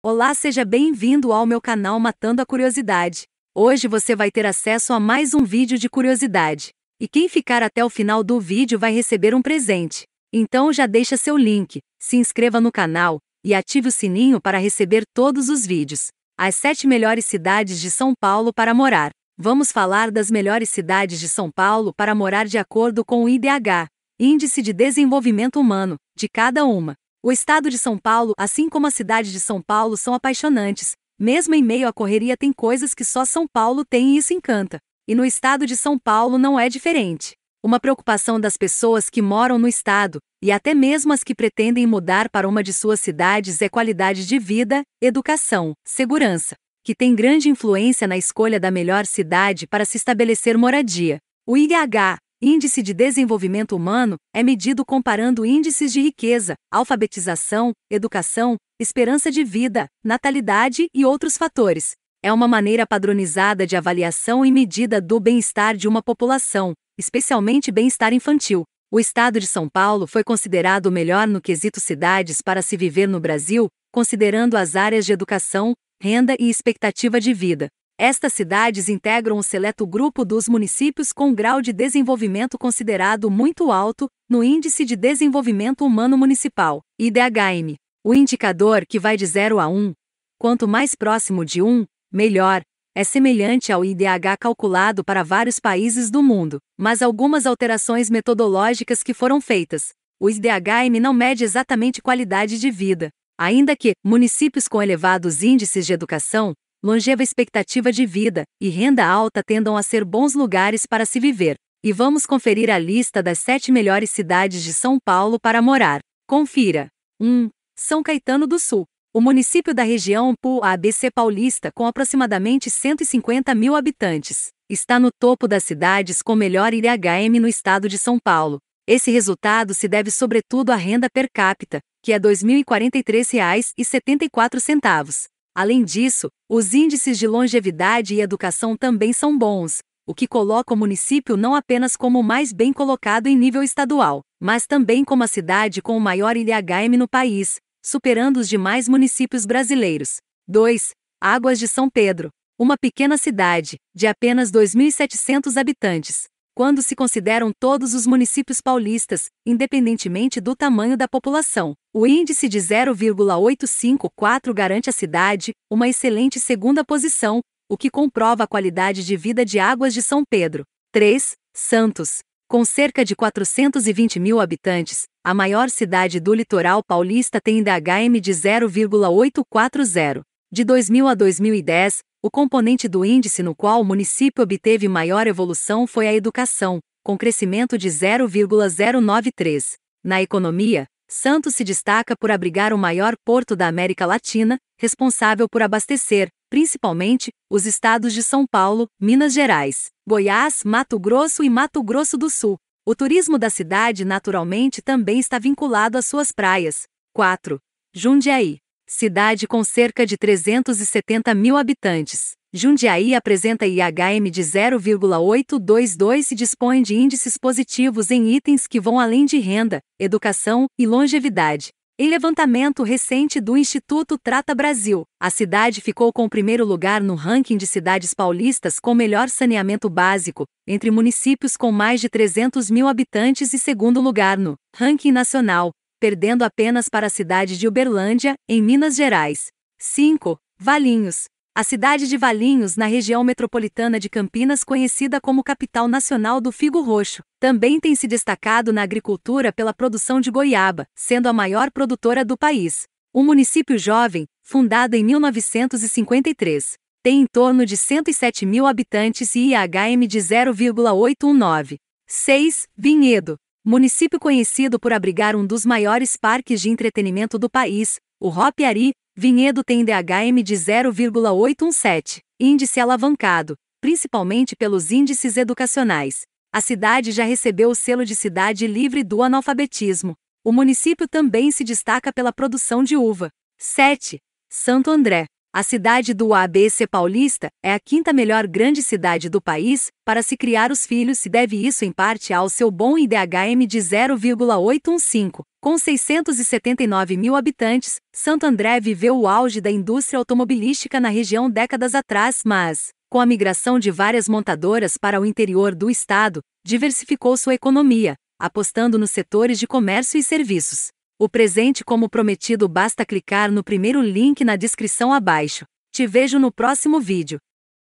Olá, seja bem-vindo ao meu canal Matando a Curiosidade. Hoje você vai ter acesso a mais um vídeo de curiosidade. E quem ficar até o final do vídeo vai receber um presente. Então já deixa seu link, se inscreva no canal e ative o sininho para receber todos os vídeos. As 7 melhores cidades de São Paulo para morar. Vamos falar das melhores cidades de São Paulo para morar de acordo com o IDH, Índice de Desenvolvimento Humano, de cada uma. O estado de São Paulo, assim como a cidade de São Paulo, são apaixonantes. Mesmo em meio à correria, tem coisas que só São Paulo tem e isso encanta. E no estado de São Paulo não é diferente. Uma preocupação das pessoas que moram no estado, e até mesmo as que pretendem mudar para uma de suas cidades, é qualidade de vida, educação, segurança, que tem grande influência na escolha da melhor cidade para se estabelecer moradia. O IH, Índice de desenvolvimento humano é medido comparando índices de riqueza, alfabetização, educação, esperança de vida, natalidade e outros fatores. É uma maneira padronizada de avaliação e medida do bem-estar de uma população, especialmente bem-estar infantil. O estado de São Paulo foi considerado o melhor no quesito cidades para se viver no Brasil, considerando as áreas de educação, renda e expectativa de vida. Estas cidades integram o um seleto grupo dos municípios com grau de desenvolvimento considerado muito alto no Índice de Desenvolvimento Humano Municipal, IDHM. O indicador que vai de 0 a 1, quanto mais próximo de 1, melhor, é semelhante ao IDH calculado para vários países do mundo, mas algumas alterações metodológicas que foram feitas. O IDHM não mede exatamente qualidade de vida, ainda que municípios com elevados índices de educação, longeva expectativa de vida e renda alta tendam a ser bons lugares para se viver. E vamos conferir a lista das sete melhores cidades de São Paulo para morar. Confira. 1. São Caetano do Sul. O município da região Pu abc paulista, com aproximadamente 150 mil habitantes, está no topo das cidades com melhor IDHM no estado de São Paulo. Esse resultado se deve sobretudo à renda per capita, que é R$ 2.043,74, Além disso, os índices de longevidade e educação também são bons, o que coloca o município não apenas como o mais bem colocado em nível estadual, mas também como a cidade com o maior ILHM no país, superando os demais municípios brasileiros. 2. Águas de São Pedro. Uma pequena cidade, de apenas 2.700 habitantes. Quando se consideram todos os municípios paulistas, independentemente do tamanho da população, o índice de 0,854 garante à cidade uma excelente segunda posição, o que comprova a qualidade de vida de Águas de São Pedro. 3. Santos. Com cerca de 420 mil habitantes, a maior cidade do litoral paulista tem IDHM de 0,840. De 2000 a 2010, o componente do índice no qual o município obteve maior evolução foi a educação, com crescimento de 0,093. Na economia, Santos se destaca por abrigar o maior porto da América Latina, responsável por abastecer, principalmente, os estados de São Paulo, Minas Gerais, Goiás, Mato Grosso e Mato Grosso do Sul. O turismo da cidade, naturalmente, também está vinculado às suas praias. 4. Jundiaí. Cidade com cerca de 370 mil habitantes. Jundiaí apresenta IHM de 0,822 e dispõe de índices positivos em itens que vão além de renda, educação e longevidade. Em levantamento recente do Instituto Trata Brasil, a cidade ficou com o primeiro lugar no ranking de cidades paulistas com melhor saneamento básico, entre municípios com mais de 300 mil habitantes, e segundo lugar no ranking nacional, perdendo apenas para a cidade de Uberlândia, em Minas Gerais. 5. Valinhos. A cidade de Valinhos, na região metropolitana de Campinas, conhecida como capital nacional do figo roxo, também tem se destacado na agricultura pela produção de goiaba, sendo a maior produtora do país. O município jovem, fundado em 1953, tem em torno de 107 mil habitantes e IHM de 0,819. 6. Vinhedo. Município conhecido por abrigar um dos maiores parques de entretenimento do país, o Ari, Vinhedo tem DHM de 0,817, índice alavancado, principalmente pelos índices educacionais. A cidade já recebeu o selo de cidade livre do analfabetismo. O município também se destaca pela produção de uva. 7. Santo André. A cidade do ABC paulista é a quinta melhor grande cidade do país para se criar os filhos se deve isso em parte ao seu bom IDHM de 0,815. Com 679 mil habitantes, Santo André viveu o auge da indústria automobilística na região décadas atrás, mas, com a migração de várias montadoras para o interior do estado, diversificou sua economia, apostando nos setores de comércio e serviços. O presente como prometido basta clicar no primeiro link na descrição abaixo. Te vejo no próximo vídeo.